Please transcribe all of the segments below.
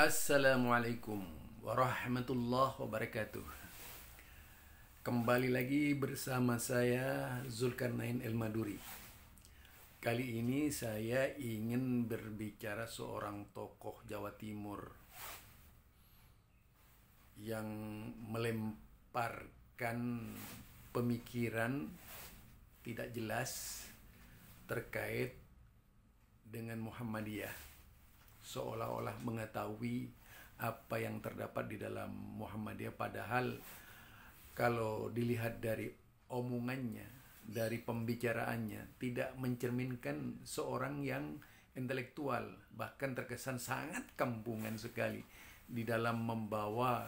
Assalamualaikum warahmatullahi wabarakatuh. Kembali lagi bersama saya Zulkarnain Elmaduri. Kali ini saya ingin berbicara seorang tokoh Jawa Timur yang melemparkan pemikiran tidak jelas terkait dengan Muhammadiyah seolah-olah mengetahui apa yang terdapat di dalam Muhammadiyah padahal kalau dilihat dari omongannya, dari pembicaraannya tidak mencerminkan seorang yang intelektual, bahkan terkesan sangat kampungan sekali di dalam membawa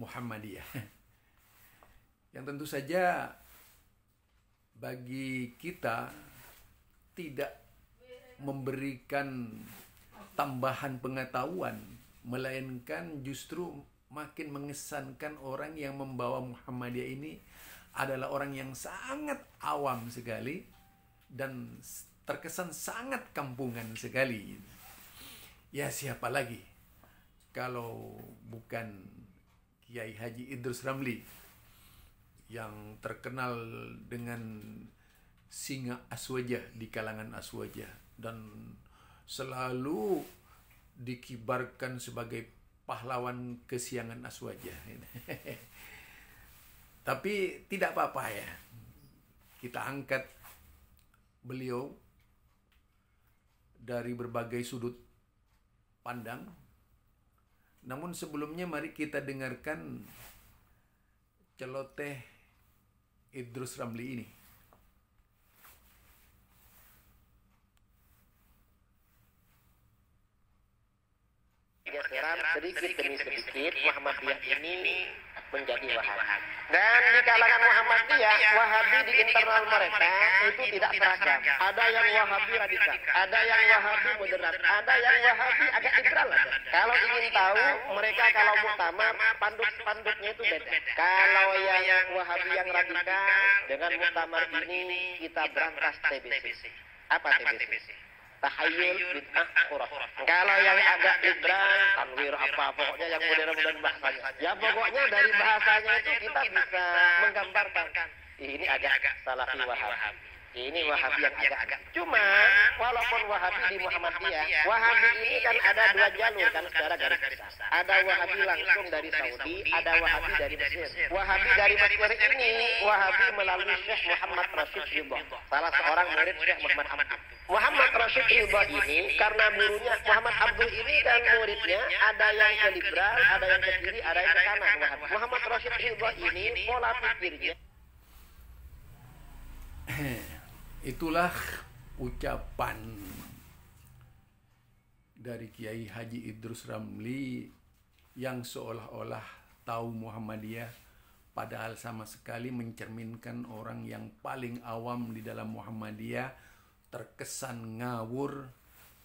Muhammadiyah. Yang tentu saja bagi kita tidak memberikan tambahan pengetahuan, melainkan justru makin mengesankan orang yang membawa Muhammadiyah ini adalah orang yang sangat awam sekali dan terkesan sangat kampungan sekali. Ya siapa lagi kalau bukan Kiai Haji Idrus Ramli yang terkenal dengan singa aswaja di kalangan aswaja dan selalu dikibarkan sebagai pahlawan kesiangan aswaja. Tapi tidak apa-apa ya. Kita angkat beliau dari berbagai sudut pandang. Namun sebelumnya mari kita dengarkan celoteh Idrus Ramli ini. sedikit demi sedikit Muhammadiyah ini menjadi wahabi Dan di kalangan Muhammadiyah, Wahabi di internal mereka itu tidak seragam. Ada yang Wahabi radikal, ada yang Wahabi moderat, ada yang Wahabi agak liberal Kalau ingin tahu, mereka kalau muktamar panduk-panduknya itu beda. Kalau yang Wahabi yang radikal dengan muktamar ini kita berantas TBC. Apa TBC? tahayul bid'ah kurang. kalau yang agak liberal tanwir apa pokoknya yang modern-modern bahasanya ya pokoknya dari bahasanya itu kita bisa menggambarkan ini agak salafi wahabi ini Wahabi yang agak agak. Cuma walaupun Wahabi di Muhammadiyah, Wahabi ini kan ada dua jalur kan, kan secara garis besar. Ada Wahabi langsung dari Saudi, ada Wahabi dari Mesir. Wahabi dari Mesir ini Wahabi melalui Syekh Muhammad Rasid Ridho, salah seorang murid Syekh Muhammad Abdul. Muhammad Rashid Hilba ini karena gurunya Muhammad Abdul ini dan muridnya ada yang ke liberal, ada yang ke kiri, ada yang ke kanan. Muhammad Rashid Hilba ini pola pikirnya. Itulah ucapan dari Kiai Haji Idrus Ramli yang seolah-olah tahu Muhammadiyah padahal sama sekali mencerminkan orang yang paling awam di dalam Muhammadiyah terkesan ngawur,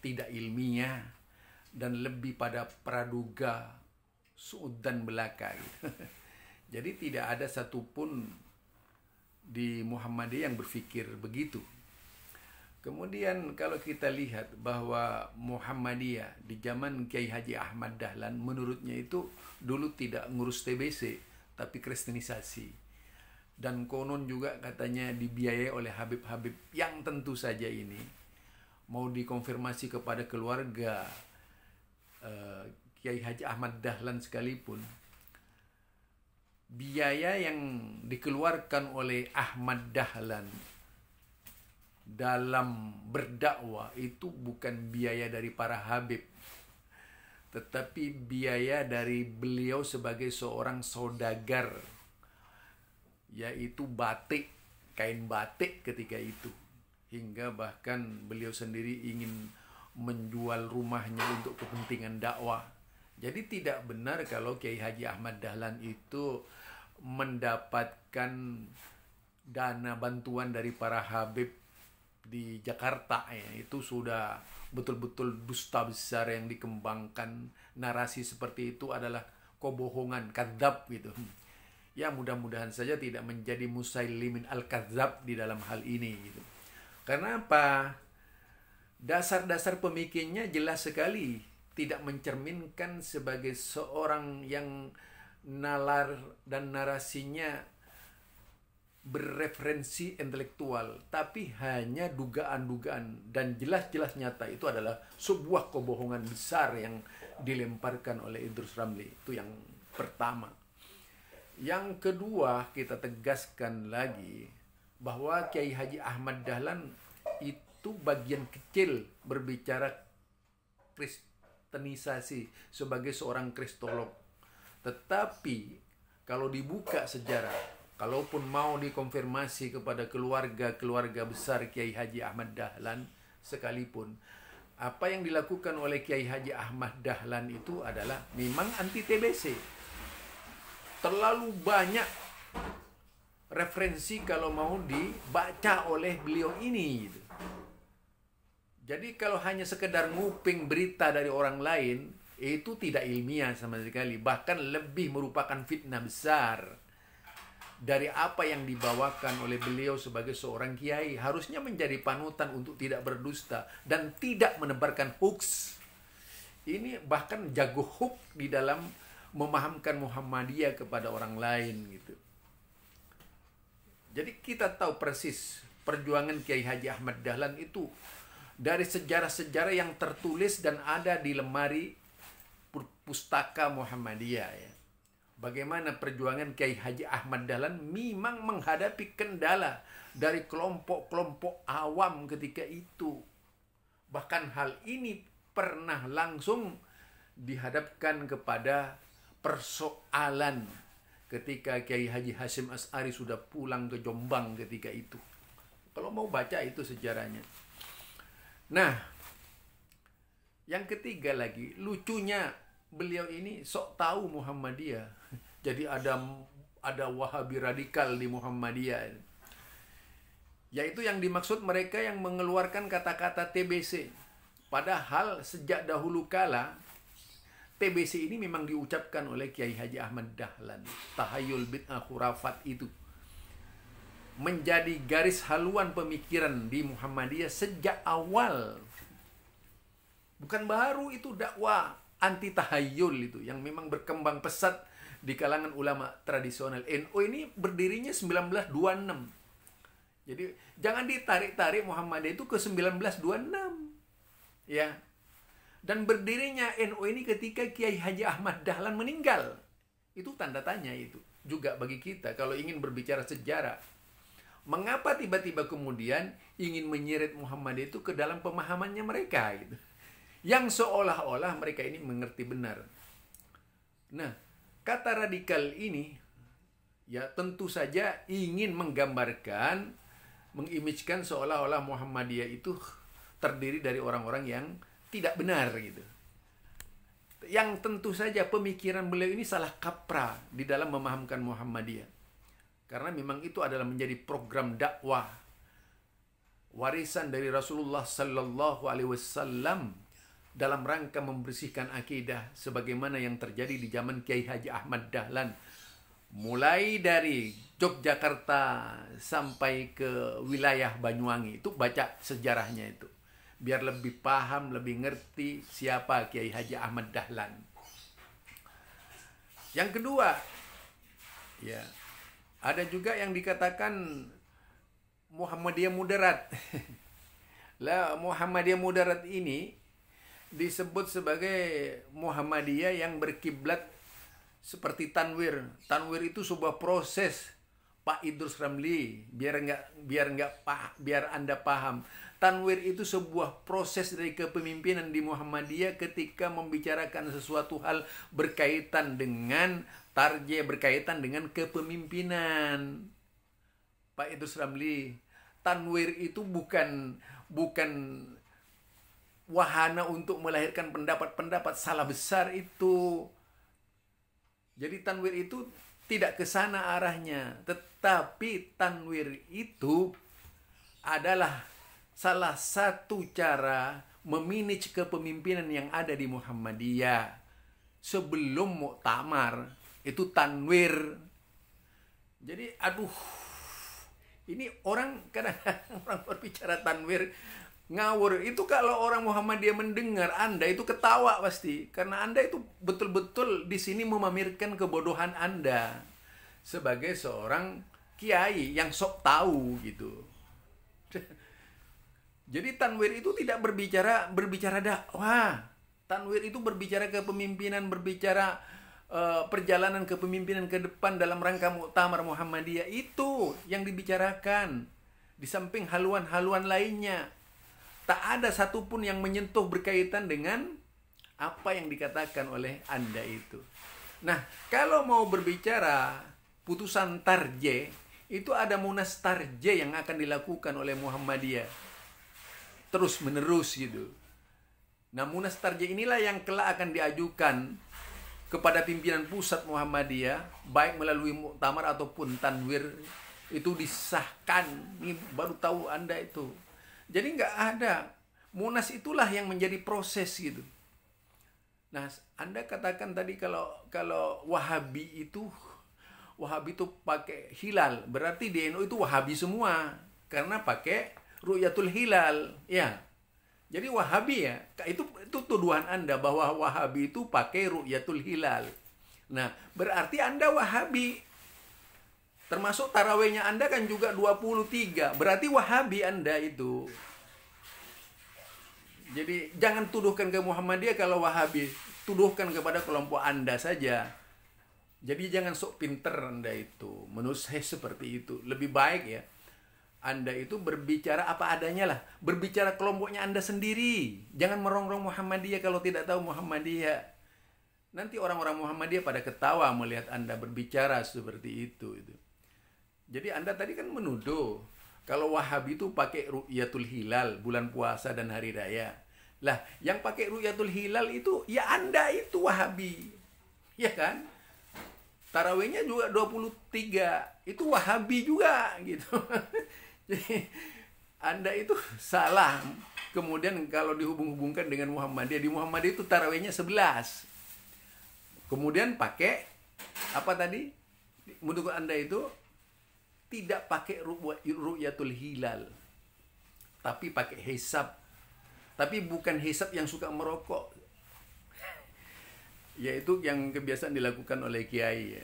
tidak ilmiah, dan lebih pada praduga, suud dan belaka. Gitu. Jadi tidak ada satupun di Muhammadiyah yang berpikir begitu. Kemudian kalau kita lihat bahwa Muhammadiyah di zaman Kiai Haji Ahmad Dahlan menurutnya itu dulu tidak ngurus TBC tapi kristenisasi dan konon juga katanya dibiayai oleh Habib-Habib yang tentu saja ini mau dikonfirmasi kepada keluarga uh, Kiai Haji Ahmad Dahlan sekalipun biaya yang dikeluarkan oleh Ahmad Dahlan dalam berdakwah itu bukan biaya dari para habib tetapi biaya dari beliau sebagai seorang saudagar yaitu batik, kain batik ketika itu. Hingga bahkan beliau sendiri ingin menjual rumahnya untuk kepentingan dakwah. Jadi tidak benar kalau Kiai Haji Ahmad Dahlan itu mendapatkan dana bantuan dari para Habib di Jakarta ya itu sudah betul-betul dusta besar yang dikembangkan narasi seperti itu adalah kebohongan kadab gitu Ya mudah-mudahan saja tidak menjadi musailimin al-kadzab di dalam hal ini gitu. Karena apa? Dasar-dasar pemikirnya jelas sekali tidak mencerminkan sebagai seorang yang nalar dan narasinya berreferensi intelektual, tapi hanya dugaan-dugaan dan jelas-jelas nyata itu adalah sebuah kebohongan besar yang dilemparkan oleh Idrus Ramli. Itu yang pertama. Yang kedua kita tegaskan lagi bahwa Kiai Haji Ahmad Dahlan itu bagian kecil berbicara kristenisasi sebagai seorang kristolog. Tetapi kalau dibuka sejarah, kalaupun mau dikonfirmasi kepada keluarga-keluarga besar Kiai Haji Ahmad Dahlan sekalipun, apa yang dilakukan oleh Kiai Haji Ahmad Dahlan itu adalah memang anti TBC terlalu banyak referensi kalau mau dibaca oleh beliau ini gitu. Jadi kalau hanya sekedar nguping berita dari orang lain itu tidak ilmiah sama sekali, bahkan lebih merupakan fitnah besar dari apa yang dibawakan oleh beliau sebagai seorang kiai harusnya menjadi panutan untuk tidak berdusta dan tidak menebarkan hoax. Ini bahkan jago hoax di dalam memahamkan Muhammadiyah kepada orang lain gitu. Jadi kita tahu persis perjuangan Kiai Haji Ahmad Dahlan itu dari sejarah-sejarah yang tertulis dan ada di lemari pustaka Muhammadiyah ya. Bagaimana perjuangan Kiai Haji Ahmad Dahlan memang menghadapi kendala dari kelompok-kelompok awam ketika itu. Bahkan hal ini pernah langsung dihadapkan kepada persoalan ketika Kiai Haji Hasim As'ari sudah pulang ke Jombang ketika itu. Kalau mau baca itu sejarahnya. Nah, yang ketiga lagi, lucunya beliau ini sok tahu Muhammadiyah. Jadi ada ada Wahabi radikal di Muhammadiyah. Yaitu yang dimaksud mereka yang mengeluarkan kata-kata TBC. Padahal sejak dahulu kala TBC ini memang diucapkan oleh Kiai Haji Ahmad Dahlan. Tahayul bid'ah khurafat itu menjadi garis haluan pemikiran di Muhammadiyah sejak awal. Bukan baru itu dakwah anti tahayul itu yang memang berkembang pesat di kalangan ulama tradisional. NU ini berdirinya 1926. Jadi jangan ditarik-tarik Muhammadiyah itu ke 1926. Ya, dan berdirinya NU ini ketika Kiai Haji Ahmad Dahlan meninggal. Itu tanda tanya itu juga bagi kita kalau ingin berbicara sejarah. Mengapa tiba-tiba kemudian ingin menyeret Muhammad itu ke dalam pemahamannya mereka itu, Yang seolah-olah mereka ini mengerti benar. Nah, kata radikal ini ya tentu saja ingin menggambarkan mengimajikan seolah-olah Muhammadiyah itu terdiri dari orang-orang yang tidak benar gitu. Yang tentu saja pemikiran beliau ini salah kapra di dalam memahamkan Muhammadiyah. Karena memang itu adalah menjadi program dakwah warisan dari Rasulullah sallallahu alaihi wasallam dalam rangka membersihkan akidah sebagaimana yang terjadi di zaman Kiai Haji Ahmad Dahlan mulai dari Yogyakarta sampai ke wilayah Banyuwangi itu baca sejarahnya itu biar lebih paham, lebih ngerti siapa Kiai Haji Ahmad Dahlan. Yang kedua, ya ada juga yang dikatakan Muhammadiyah Mudarat. lah Muhammadiyah Mudarat ini disebut sebagai Muhammadiyah yang berkiblat seperti tanwir. Tanwir itu sebuah proses Pak Idrus Ramli biar nggak biar nggak biar Anda paham Tanwir itu sebuah proses dari kepemimpinan di Muhammadiyah ketika membicarakan sesuatu hal berkaitan dengan tarjih, berkaitan dengan kepemimpinan. Pak Idrus Ramli, tanwir itu bukan bukan wahana untuk melahirkan pendapat-pendapat salah besar itu. Jadi tanwir itu tidak ke sana arahnya, tetapi tanwir itu adalah salah satu cara memanage kepemimpinan yang ada di Muhammadiyah sebelum muktamar itu tanwir. Jadi aduh ini orang kadang-kadang orang berbicara tanwir ngawur itu kalau orang Muhammadiyah mendengar Anda itu ketawa pasti karena Anda itu betul-betul di sini memamerkan kebodohan Anda sebagai seorang kiai yang sok tahu gitu. Jadi tanwir itu tidak berbicara berbicara dakwah. Tanwir itu berbicara kepemimpinan, berbicara uh, perjalanan kepemimpinan ke depan dalam rangka muktamar Muhammadiyah itu yang dibicarakan. Di samping haluan-haluan lainnya. Tak ada satupun yang menyentuh berkaitan dengan apa yang dikatakan oleh Anda itu. Nah, kalau mau berbicara putusan tarje, itu ada munas tarje yang akan dilakukan oleh Muhammadiyah terus menerus gitu. Nah Munas Tarja inilah yang kelak akan diajukan kepada pimpinan pusat Muhammadiyah baik melalui muktamar ataupun tanwir itu disahkan ini baru tahu anda itu jadi nggak ada munas itulah yang menjadi proses gitu nah anda katakan tadi kalau kalau wahabi itu wahabi itu pakai hilal berarti DNO itu wahabi semua karena pakai ru'yatul hilal ya jadi wahabi ya itu itu tuduhan anda bahwa wahabi itu pakai ru'yatul hilal nah berarti anda wahabi termasuk tarawehnya anda kan juga 23 berarti wahabi anda itu jadi jangan tuduhkan ke Muhammadiyah kalau wahabi tuduhkan kepada kelompok anda saja jadi jangan sok pinter anda itu menurut saya seperti itu lebih baik ya anda itu berbicara apa adanya lah. Berbicara kelompoknya Anda sendiri. Jangan merongrong Muhammadiyah kalau tidak tahu Muhammadiyah. Nanti orang-orang Muhammadiyah pada ketawa melihat Anda berbicara seperti itu. Jadi Anda tadi kan menuduh. Kalau Wahabi itu pakai Ru'yatul Hilal, bulan puasa dan hari raya. Lah, yang pakai Ru'yatul Hilal itu, ya Anda itu Wahabi. Ya kan? Tarawihnya juga 23. Itu Wahabi juga gitu. Jadi Anda itu salah. Kemudian kalau dihubung-hubungkan dengan Muhammadiyah, di Muhammadiyah itu tarawihnya 11. Kemudian pakai apa tadi? Menurut Anda itu tidak pakai ru'yatul hilal. Tapi pakai hisab. Tapi bukan hisab yang suka merokok. Yaitu yang kebiasaan dilakukan oleh kiai. Ya.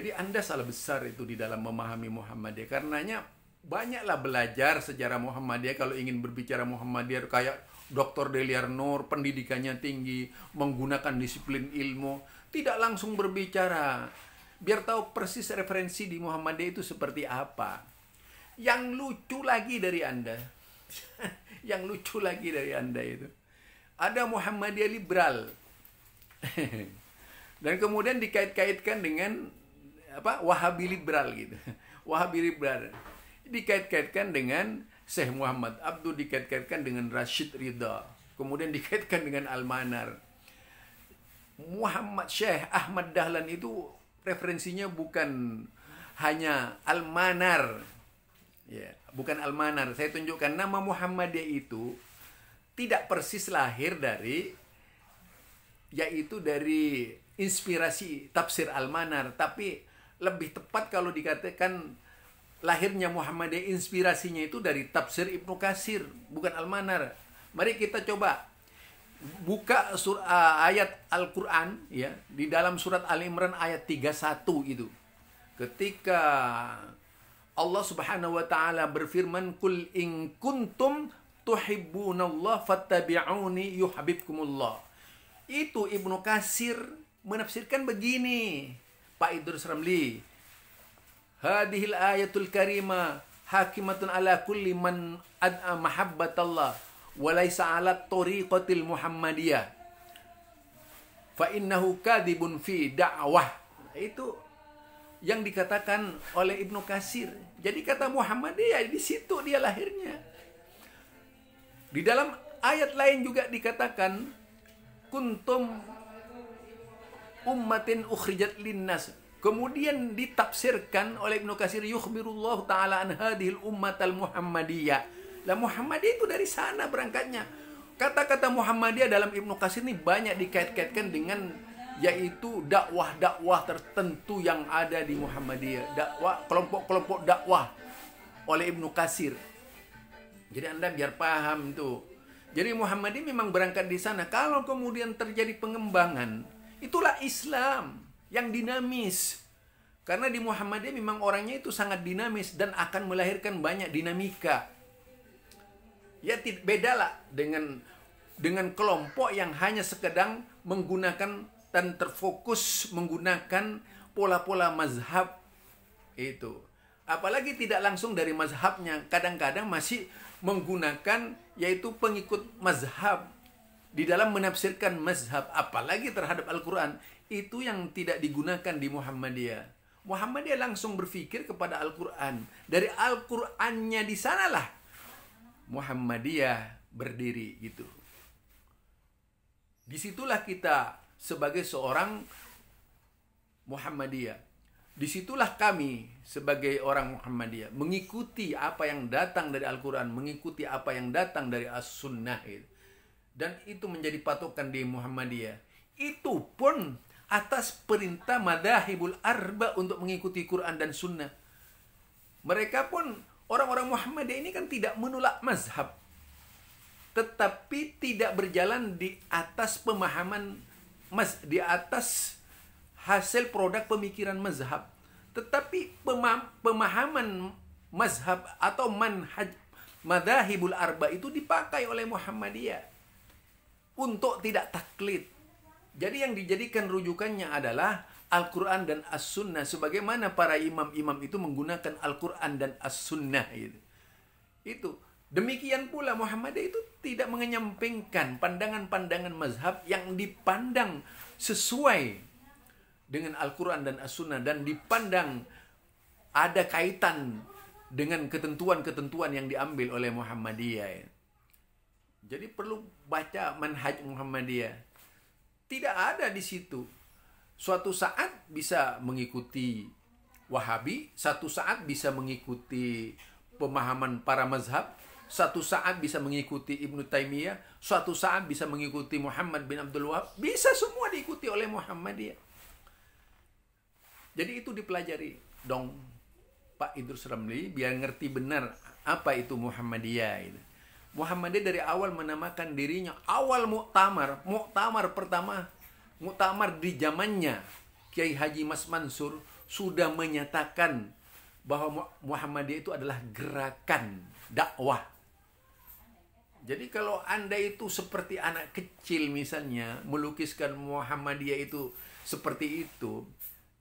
Jadi Anda salah besar itu di dalam memahami Muhammadiyah. Karenanya banyaklah belajar sejarah Muhammadiyah kalau ingin berbicara Muhammadiyah kayak Dr. Deliar Nur pendidikannya tinggi menggunakan disiplin ilmu tidak langsung berbicara biar tahu persis referensi di Muhammadiyah itu seperti apa yang lucu lagi dari Anda yang lucu lagi dari Anda itu ada Muhammadiyah liberal dan kemudian dikait-kaitkan dengan apa Wahabi liberal gitu Wahabi liberal dikait-kaitkan dengan Syekh Muhammad Abdul dikait-kaitkan dengan Rashid Ridha kemudian dikaitkan dengan Al Manar Muhammad Syekh Ahmad Dahlan itu referensinya bukan hanya Al Manar ya bukan Al Manar saya tunjukkan nama Muhammadiyah itu tidak persis lahir dari yaitu dari inspirasi tafsir Al Manar tapi lebih tepat kalau dikatakan lahirnya Muhammadiyah inspirasinya itu dari tafsir Ibnu Kasir, bukan Al-Manar. Mari kita coba buka surah uh, ayat Al-Qur'an ya, di dalam surat Al-Imran ayat 31 itu. Ketika Allah Subhanahu wa taala berfirman kul in kuntum tuhibbunallah fattabi'uni yuhibbukumullah. Itu Ibnu Kasir menafsirkan begini, Pak Idrus Ramli. Hadihil ayatul karima hakimatun ala kulli man ad'a Allah. wa laysa ala tariqatil muhammadiyah fa innahu kadibun fi da'wah itu yang dikatakan oleh Ibnu Kasir. Jadi kata Muhammadiyah di situ dia lahirnya. Di dalam ayat lain juga dikatakan kuntum ummatin ukhrijat linnas Kemudian ditafsirkan oleh Ibnu Katsir yukhbirullahu taala an hadhil ummatal muhammadiyah. Lah Muhammadiyah itu dari sana berangkatnya. Kata-kata Muhammadiyah dalam Ibnu Katsir ini banyak dikait-kaitkan dengan yaitu dakwah-dakwah tertentu yang ada di Muhammadiyah, dakwah kelompok-kelompok dakwah oleh Ibnu Katsir. Jadi Anda biar paham itu. Jadi Muhammadiyah memang berangkat di sana. Kalau kemudian terjadi pengembangan, itulah Islam yang dinamis. Karena di Muhammadiyah memang orangnya itu sangat dinamis dan akan melahirkan banyak dinamika. Ya bedalah dengan dengan kelompok yang hanya sekedang menggunakan dan terfokus menggunakan pola-pola mazhab itu. Apalagi tidak langsung dari mazhabnya, kadang-kadang masih menggunakan yaitu pengikut mazhab di dalam menafsirkan mazhab apalagi terhadap Al-Qur'an itu yang tidak digunakan di Muhammadiyah. Muhammadiyah langsung berpikir kepada Al-Quran. Dari Al-Qurannya di sanalah Muhammadiyah berdiri gitu. Disitulah kita sebagai seorang Muhammadiyah. Disitulah kami sebagai orang Muhammadiyah mengikuti apa yang datang dari Al-Quran, mengikuti apa yang datang dari As-Sunnah. Gitu. Dan itu menjadi patokan di Muhammadiyah. Itu pun atas perintah madahibul arba untuk mengikuti Quran dan sunnah. Mereka pun orang-orang Muhammadiyah ini kan tidak menolak mazhab. Tetapi tidak berjalan di atas pemahaman mas di atas hasil produk pemikiran mazhab. Tetapi pemahaman mazhab atau manhaj madahibul arba itu dipakai oleh Muhammadiyah untuk tidak taklid jadi yang dijadikan rujukannya adalah Al-Quran dan As-Sunnah. Sebagaimana para imam-imam itu menggunakan Al-Quran dan As-Sunnah. Gitu. Itu. Demikian pula Muhammadiyah itu tidak menyampingkan pandangan-pandangan mazhab yang dipandang sesuai dengan Al-Quran dan As-Sunnah. Dan dipandang ada kaitan dengan ketentuan-ketentuan yang diambil oleh Muhammadiyah. Jadi perlu baca manhaj Muhammadiyah tidak ada di situ. Suatu saat bisa mengikuti Wahabi, satu saat bisa mengikuti pemahaman para mazhab, satu saat bisa mengikuti Ibnu Taimiyah, suatu saat bisa mengikuti Muhammad bin Abdul Wahab, bisa semua diikuti oleh Muhammadiyah. Jadi itu dipelajari dong Pak Idrus Ramli biar ngerti benar apa itu Muhammadiyah itu. Muhammadiyah dari awal menamakan dirinya awal muktamar, muktamar pertama, muktamar di zamannya Kiai Haji Mas Mansur sudah menyatakan bahwa Muhammadiyah itu adalah gerakan dakwah. Jadi kalau Anda itu seperti anak kecil misalnya melukiskan Muhammadiyah itu seperti itu,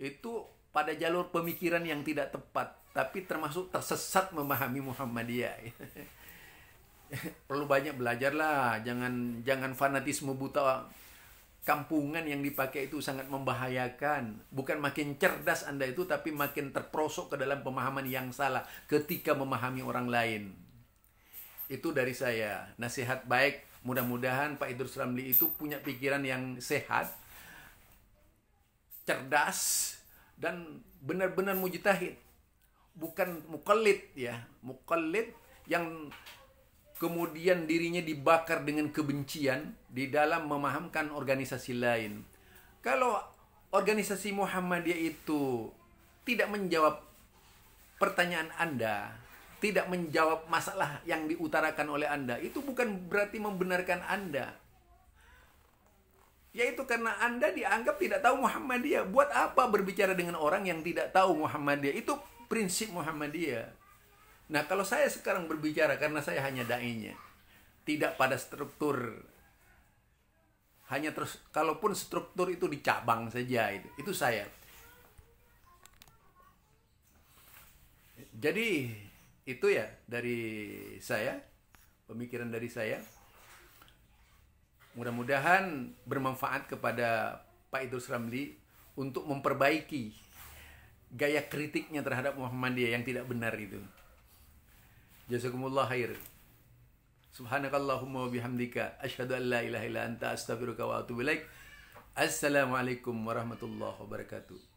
itu pada jalur pemikiran yang tidak tepat, tapi termasuk tersesat memahami Muhammadiyah. perlu banyak belajar lah jangan jangan fanatisme buta kampungan yang dipakai itu sangat membahayakan bukan makin cerdas anda itu tapi makin terprosok ke dalam pemahaman yang salah ketika memahami orang lain itu dari saya nasihat baik mudah-mudahan Pak Idrus Ramli itu punya pikiran yang sehat cerdas dan benar-benar mujtahid bukan mukallid ya mukallid yang kemudian dirinya dibakar dengan kebencian di dalam memahamkan organisasi lain. Kalau organisasi Muhammadiyah itu tidak menjawab pertanyaan Anda, tidak menjawab masalah yang diutarakan oleh Anda, itu bukan berarti membenarkan Anda. Yaitu karena Anda dianggap tidak tahu Muhammadiyah. Buat apa berbicara dengan orang yang tidak tahu Muhammadiyah? Itu prinsip Muhammadiyah. Nah, kalau saya sekarang berbicara karena saya hanya da'inya tidak pada struktur hanya terus kalaupun struktur itu dicabang saja itu itu saya jadi itu ya dari saya pemikiran dari saya mudah-mudahan bermanfaat kepada Pak Idrus Ramli untuk memperbaiki gaya kritiknya terhadap Muhammadiyah yang tidak benar itu جزاكم الله خيرا سبحانك اللهم وبحمدك أشهد أن لا إله إلا أنت أستغفرك وأتوب إليك السلام عليكم ورحمة الله وبركاته